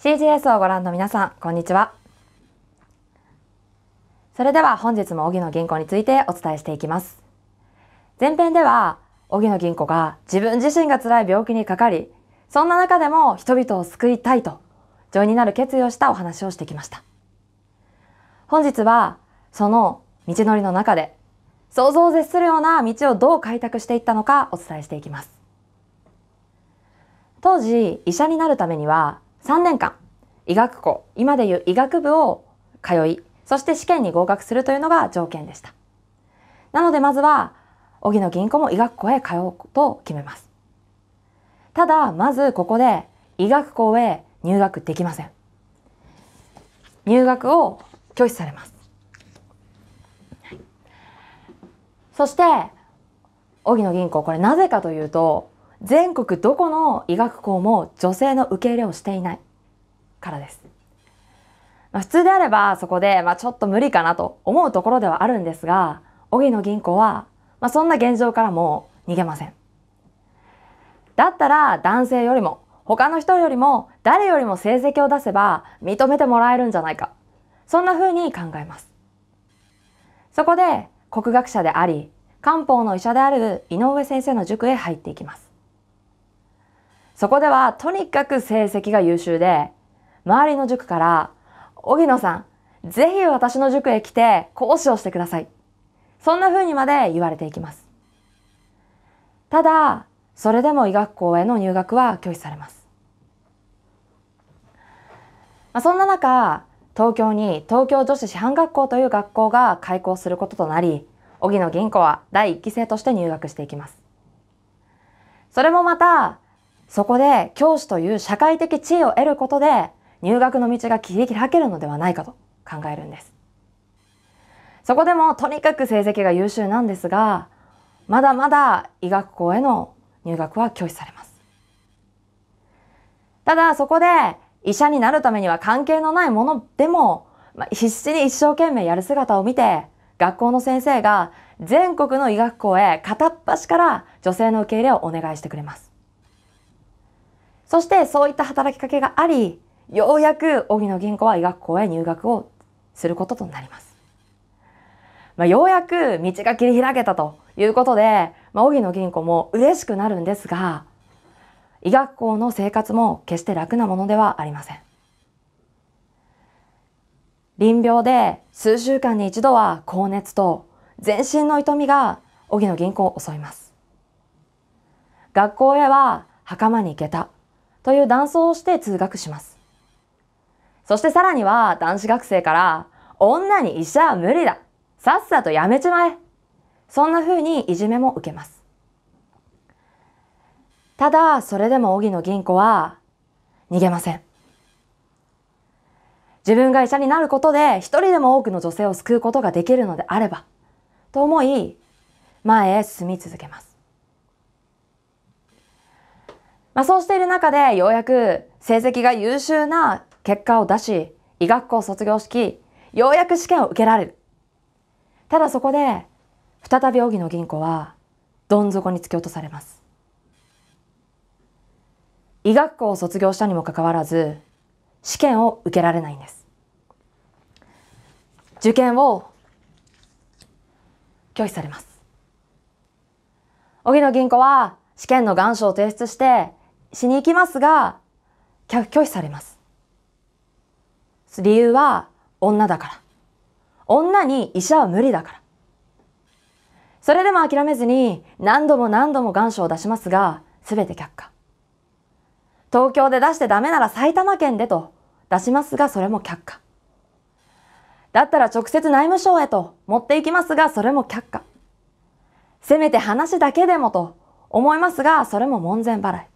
CGS をご覧の皆さん、こんにちは。それでは本日も荻野銀行についてお伝えしていきます。前編では、荻野銀行が自分自身が辛い病気にかかり、そんな中でも人々を救いたいと、情になる決意をしたお話をしてきました。本日は、その道のりの中で、想像を絶するような道をどう開拓していったのかお伝えしていきます。当時、医者になるためには、3年間医学校今でいう医学部を通いそして試験に合格するというのが条件でしたなのでまずは荻野銀行も医学校へ通うと決めますただまずここで医学校へ入学できません入学を拒否されますそして荻野銀行これなぜかというと全国どこの医学校も女性の受け入れをしていないからです。まあ、普通であればそこで、まあ、ちょっと無理かなと思うところではあるんですが、荻野銀行は、まあ、そんな現状からも逃げません。だったら男性よりも他の人よりも誰よりも成績を出せば認めてもらえるんじゃないか。そんな風に考えます。そこで国学者であり、漢方の医者である井上先生の塾へ入っていきます。そこではとにかく成績が優秀で、周りの塾から、荻野さん、ぜひ私の塾へ来て講師をしてください。そんな風にまで言われていきます。ただ、それでも医学校への入学は拒否されます。まあ、そんな中、東京に東京女子師範学校という学校が開校することとなり、荻野銀子は第1期生として入学していきます。それもまた、そこで教師という社会的地位を得ることで入学の道が切り開けるのではないかと考えるんです。そこでもとにかく成績が優秀なんですが、まだまだ医学校への入学は拒否されます。ただそこで医者になるためには関係のないものでも、まあ、必死に一生懸命やる姿を見て、学校の先生が全国の医学校へ片っ端から女性の受け入れをお願いしてくれます。そしてそういった働きかけがあり、ようやく荻野銀行は医学校へ入学をすることとなります。まあ、ようやく道が切り開けたということで、まあ、荻野銀行も嬉しくなるんですが、医学校の生活も決して楽なものではありません。臨病で数週間に一度は高熱と全身の痛みが荻野銀行を襲います。学校へは袴にけた。という断層をして通学します。そしてさらには男子学生から女に医者は無理ださっさとやめちまえそんな風にいじめも受けます。ただ、それでも荻野銀子は逃げません。自分が医者になることで一人でも多くの女性を救うことができるのであれば、と思い、前へ進み続けます。まあ、そうしている中でようやく成績が優秀な結果を出し、医学校卒業式、ようやく試験を受けられる。ただそこで、再び荻野銀行は、どん底に突き落とされます。医学校を卒業したにもかかわらず、試験を受けられないんです。受験を拒否されます。荻野銀行は試験の願書を提出してしに行きますが、拒否されます。理由は女だから。女に医者は無理だから。それでも諦めずに何度も何度も願書を出しますが、すべて却下。東京で出してダメなら埼玉県でと出しますが、それも却下。だったら直接内務省へと持っていきますが、それも却下。せめて話だけでもと思いますが、それも門前払い。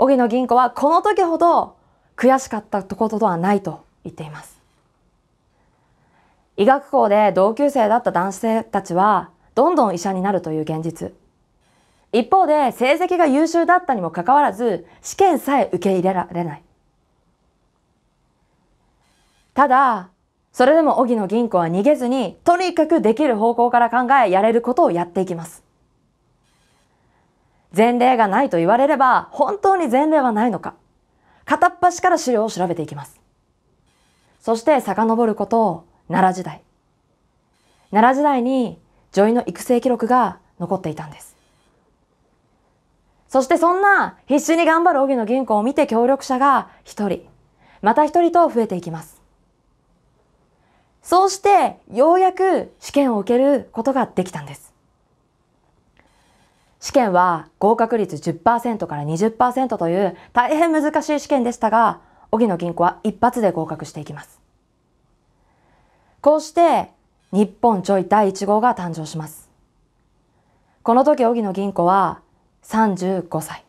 荻野銀行はこの時ほど悔しかったこととはないと言っています。医学校で同級生だった男性たちは、どんどん医者になるという現実。一方で、成績が優秀だったにもかかわらず、試験さえ受け入れられない。ただ、それでも荻野銀行は逃げずに、とにかくできる方向から考え、やれることをやっていきます。前例がないと言われれば、本当に前例はないのか。片っ端から資料を調べていきます。そして遡ることを奈良時代。奈良時代に女医の育成記録が残っていたんです。そしてそんな必死に頑張る荻野銀行を見て協力者が一人、また一人と増えていきます。そうしてようやく試験を受けることができたんです。試験は合格率10%から20%という大変難しい試験でしたが、荻野銀行は一発で合格していきます。こうして、日本ちょい第1号が誕生します。この時、荻野銀行は35歳。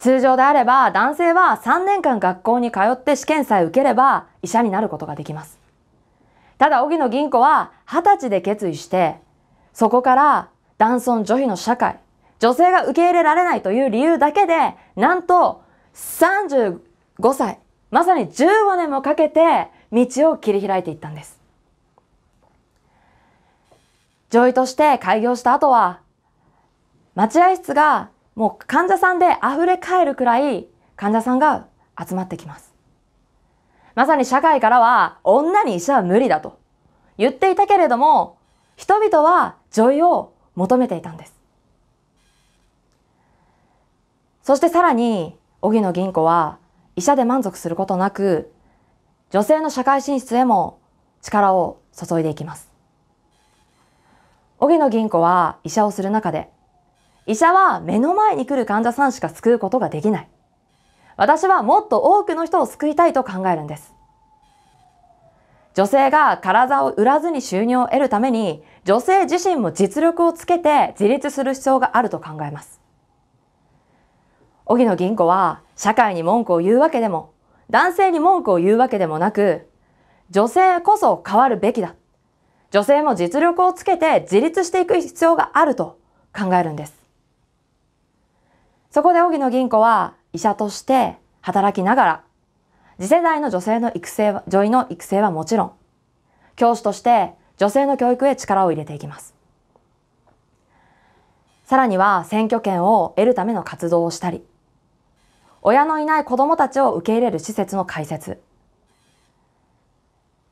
通常であれば男性は3年間学校に通って試験さえ受ければ医者になることができます。ただ、荻野銀子は二十歳で決意して、そこから男尊女卑の社会、女性が受け入れられないという理由だけで、なんと35歳、まさに15年もかけて道を切り開いていったんです。女医として開業した後は、待合室がもう患者さんで溢れ返るくらい患者さんが集まってきます。まさに社会からは女に医者は無理だと言っていたけれども、人々は女医を求めていたんです。そしてさらに、荻野銀子は医者で満足することなく、女性の社会進出へも力を注いでいきます。荻野銀子は医者をする中で、医者は目の前に来る患者さんしか救うことができない。私はもっと多くの人を救いたいと考えるんです。女性が体を売らずに収入を得るために、女性自身も実力をつけて自立する必要があると考えます。荻野銀子は、社会に文句を言うわけでも、男性に文句を言うわけでもなく、女性こそ変わるべきだ。女性も実力をつけて自立していく必要があると考えるんです。そこで荻野銀子は、医者として働きながら、次世代の女性の育成は、女医の育成はもちろん、教師として女性の教育へ力を入れていきます。さらには選挙権を得るための活動をしたり、親のいない子供たちを受け入れる施設の開設、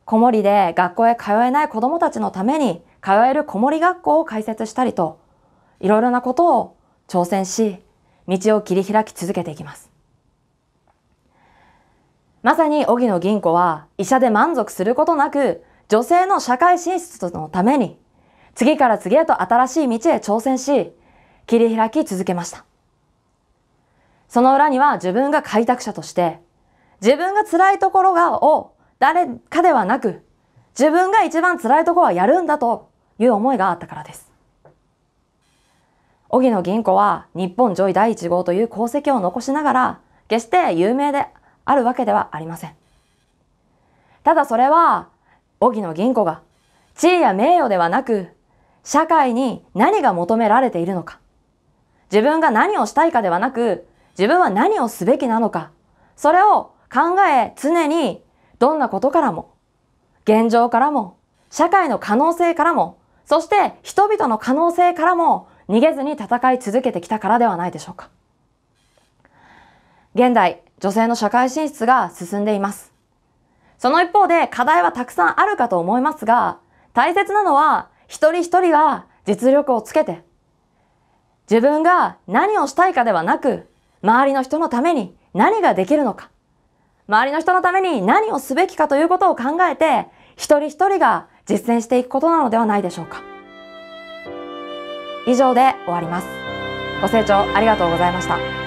子守で学校へ通えない子供たちのために通える子守学校を開設したりと、いろいろなことを挑戦し、道を切り開き続けていきます。まさに荻野銀子は医者で満足することなく女性の社会進出のために次から次へと新しい道へ挑戦し切り開き続けました。その裏には自分が開拓者として自分が辛いところがを誰かではなく自分が一番辛いところはやるんだという思いがあったからです。荻野銀子は日本上位第1号という功績を残しながら、決して有名であるわけではありません。ただそれは、荻野銀子が地位や名誉ではなく、社会に何が求められているのか、自分が何をしたいかではなく、自分は何をすべきなのか、それを考え常にどんなことからも、現状からも、社会の可能性からも、そして人々の可能性からも逃げずに戦い続けてきたからではないでしょうか。現代、女性の社会進出が進んでいます。その一方で課題はたくさんあるかと思いますが、大切なのは一人一人が実力をつけて、自分が何をしたいかではなく、周りの人のために何ができるのか、周りの人のために何をすべきかということを考えて、一人一人が実践していくことなのではないでしょうか。以上で終わります。ご清聴ありがとうございました。